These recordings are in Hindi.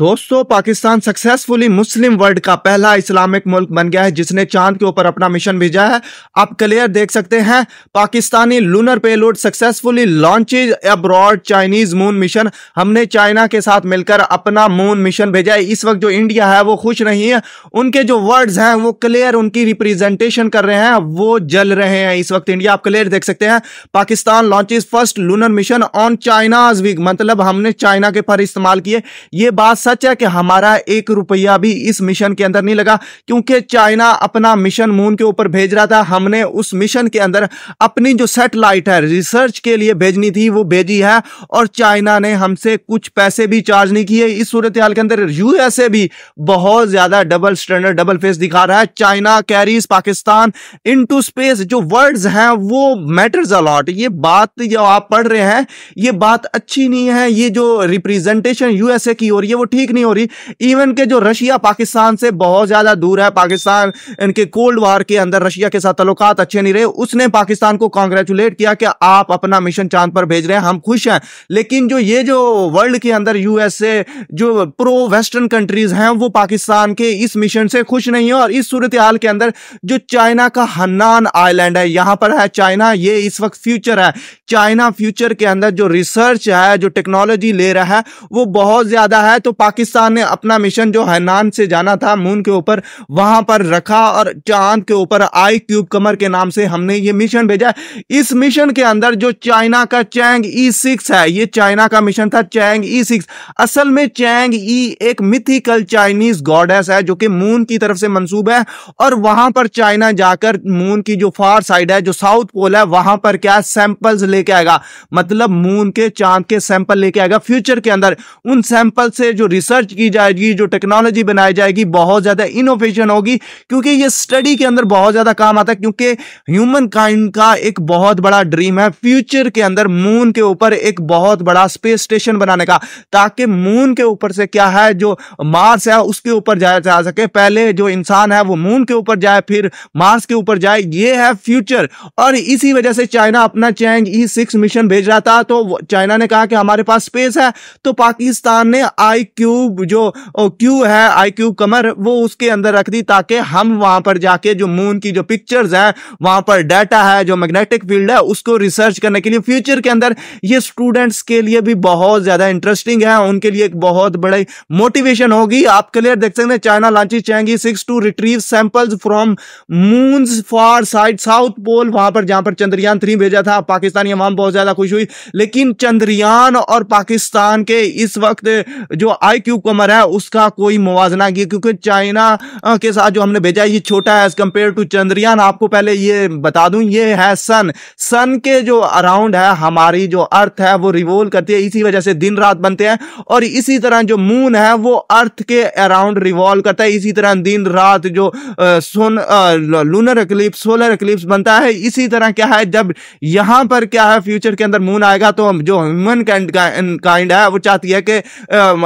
दोस्तों पाकिस्तान सक्सेसफुली मुस्लिम वर्ल्ड का पहला इस्लामिक मुल्क बन गया है जिसने चांद के ऊपर अपना मिशन भेजा है आप क्लियर देख सकते हैं Pakistani lunar payload successfully launches aboard Chinese moon mission हमने चाइना के साथ मिलकर अपना मून मिशन भेजा है इस वक्त जो इंडिया है वो खुश नहीं है उनके जो वर्ड्स हैं वो क्लियर उनकी रिप्रेजेंटेशन कर रहे हैं वो जल रहे हैं इस वक्त इंडिया आप क्लियर देख सकते हैं Pakistan launches first lunar mission on China's week मतलब हमने चाइना के पर इस्तेमाल किए ये बात सच है कि हमारा एक रुपया भी इस मिशन के अंदर नहीं लगा क्योंकि चाइना अपना मिशन मून के ऊपर भेज रहा था हमने उस मिशन के अंदर अपनी जो सेटेलाइट है रिसर्च के लिए भेजनी थी वो भेजी है और चाइना ने हमसे कुछ पैसे भी चार्ज नहीं किए इस सूरत हाल के अंदर यूएसए भी बहुत ज्यादा डबल स्टैंडर्ड डबल फेस दिखा रहा है China carries Pakistan in space जो वर्ड्स हैं वो मैटर्स अलॉट ये बात जो आप पढ़ रहे हैं ये बात अच्छी नहीं है ये जो रिप्रेजेंटेशन यूएसए की हो रही है वो ठीक ठीक नहीं हो रही इवन के जो रशिया पाकिस्तान से बहुत ज्यादा दूर है पाकिस्तान इनके कोल्ड वार के अंदर रशिया के साथ ताल्लुक अच्छे नहीं रहे उसने पाकिस्तान को कॉन्ग्रेचुलेट किया कि आप अपना मिशन चांद पर भेज रहे हैं हम खुश हैं लेकिन जो ये जो वर्ल्ड के अंदर यूएसए जो प्रो वेस्टर्न कंट्रीज हैं वो पाकिस्तान के इस मिशन से खुश नहीं है और इस सूरत हाल के अंदर जो चाइना का हन्नान आइलैंड है यहां पर है चाइना ये इस वक्त फ्यूचर है चाइना फ्यूचर के अंदर जो रिसर्च है जो टेक्नोलॉजी ले रहा है वो बहुत ज्यादा है तो पाकिस्तान ने अपना मिशन जो हैनान से जाना था मून के ऊपर वहां पर रखा और चांद के ऊपर आई क्यूब कमर के नाम से हमने ये मिशन भेजा इस मिशन के अंदर जो चाइना का चैंग ई सिक्स है ये चाइना का मिशन था चैंग ई सिक्स असल में चैंग ई एक मिथिकल चाइनीज गॉडेस है जो कि मून की तरफ से मंसूब है और वहां पर चाइना जाकर मून की जो फार साइड है जो साउथ पोल है वहां पर क्या सैंपल्स लेके आएगा मतलब मून के चांद के सैंपल लेके आएगा फ्यूचर के अंदर उन सैंपल से जो रिसर्च की जाएगी जो टेक्नोलॉजी बनाई जाएगी बहुत ज़्यादा इनोवेशन होगी क्योंकि ये स्टडी के अंदर बहुत ज़्यादा काम आता है क्योंकि ह्यूमन काइंड का एक बहुत बड़ा ड्रीम है फ्यूचर के अंदर मून के ऊपर एक बहुत बड़ा स्पेस स्टेशन बनाने का ताकि मून के ऊपर से क्या है जो मार्स है उसके ऊपर जाया जा सके पहले जो इंसान है वो मून के ऊपर जाए फिर मार्स के ऊपर जाए ये है फ्यूचर और इसी वजह से चाइना अपना चैंग ई सिक्स मिशन भेज रहा था तो चाइना ने कहा कि हमारे पास स्पेस है तो पाकिस्तान ने आई क्यूब जो क्यू है आई क्यूब कमर वो उसके अंदर रख दी ताकि हम वहां पर जाके जो मून की जो पिक्चर्स हैं वहां पर डाटा है जो मैग्नेटिक फील्ड है उसको रिसर्च करने के लिए फ्यूचर के अंदर ये स्टूडेंट्स के लिए भी बहुत ज्यादा इंटरेस्टिंग है उनके लिए एक बहुत बड़ी मोटिवेशन होगी आप क्लियर देख सकते हैं China launching Chang'e six to retrieve samples from moon far side south pole वहां पर जहां पर चंद्रयान थ्री भेजा था पाकिस्तानी अवाम बहुत ज्यादा खुश हुई लेकिन चंद्रयान और पाकिस्तान के इस वक्त जो आई क्यू कमर है उसका कोई मुवजना किया क्योंकि चाइना के साथ जो हमने भेजा है ये छोटा है एज कम्पेयर टू चंद्रयान आपको पहले ये बता दूं ये है सन सन के जो अराउंड है हमारी जो अर्थ है वो रिवोल्व करती है इसी वजह से दिन रात बनते हैं और इसी तरह जो मून है वो अर्थ के अराउंड रिवॉल्व करता है इसी तरह दिन रात जो आ, सोन लूनर एक्लिप्स सोलर एक्लिप्स बनता है इसी तरह क्या है जब यहाँ पर क्या है फ्यूचर के अंदर मून आएगा तो जो ह्यूमन काइंड है वो चाहती है कि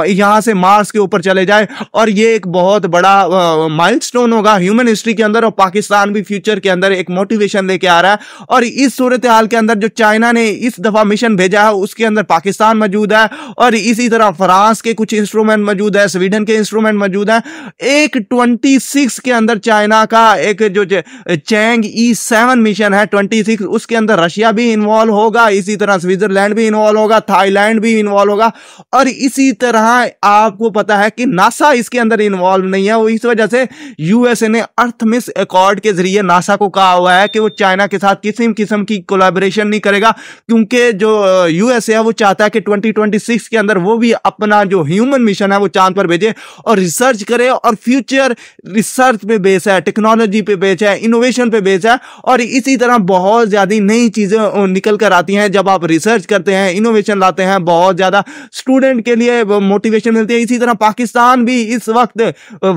यहाँ यहाँ से मार्स के ऊपर चले जाए और ये एक बहुत बड़ा माइलस्टोन होगा ह्यूमन हिस्ट्री के अंदर और पाकिस्तान भी फ्यूचर के अंदर एक मोटिवेशन लेके आ रहा है और इस सूरत हाल के अंदर जो चाइना ने इस दफा मिशन भेजा है उसके अंदर पाकिस्तान मौजूद है और इसी तरह फ्रांस के कुछ इंस्ट्रूमेंट मौजूद है स्वीडन के इंस्ट्रूमेंट मौजूद है एक ट्वेंटी सिक्स के अंदर चाइना का एक जो चैंग ई सेवन मिशन है ट्वेंटी सिक्स उसके अंदर रशिया भी इन्वॉल्व होगा इसी तरह स्विट्जरलैंड भी इन्वॉल्व होगा थाईलैंड भी इन्वॉल्व होगा और इसी तरह आपको पता है कि नासा इसके अंदर इन्वॉल्व नहीं है वो इस वजह से यूएसए ने अर्थ मिस अकॉर्ड के जरिए नासा को कहा हुआ है कि वो चाइना के साथ किसी किस्म की कोलाबोरेशन नहीं करेगा क्योंकि जो यूएसए uh, है वो चाहता है कि 2026 के अंदर वो भी अपना जो ह्यूमन मिशन है वो चांद पर भेजे और रिसर्च करे और फ्यूचर रिसर्च पर बेस है टेक्नोलॉजी पर बेच है इनोवेशन पे बेच है और इसी तरह बहुत ज़्यादा नई चीज़ें uh, निकल कर आती हैं जब आप रिसर्च करते हैं इनोवेशन लाते हैं बहुत ज़्यादा स्टूडेंट के लिए मोटिवेशन uh, मिलते हैं इसी तरह पाकिस्तान भी इस वक्त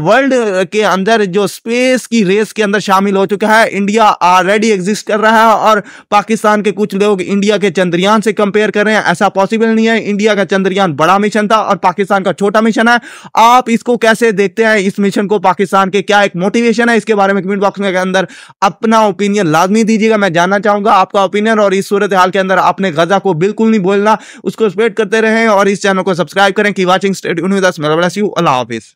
वर्ल्ड के अंदर जो स्पेस की रेस के अंदर शामिल हो चुका है इंडिया ऑलरेडी एग्जिस्ट कर रहा है और पाकिस्तान के कुछ लोग इंडिया के चंद्रयान से कंपेयर कर रहे हैं ऐसा पॉसिबल नहीं है इंडिया का चंद्रयान बड़ा मिशन था और पाकिस्तान का छोटा मिशन है आप इसको कैसे देखते हैं इस मिशन को पाकिस्तान के क्या एक मोटिवेशन है इसके बारे में कमेंट बॉक्स में के अंदर अपना ओपिनियन लाजमी दीजिएगा मैं जानना चाहूंगा आपका ओपिनियन और इस सूरत हाल के अंदर आपने गजा को बिल्कुल नहीं बोलना उसको स्प्रेड करते रहें और इस चैनल को सब्सक्राइब करें कि watching Universitas Melbourne. See you. Allah Hafiz.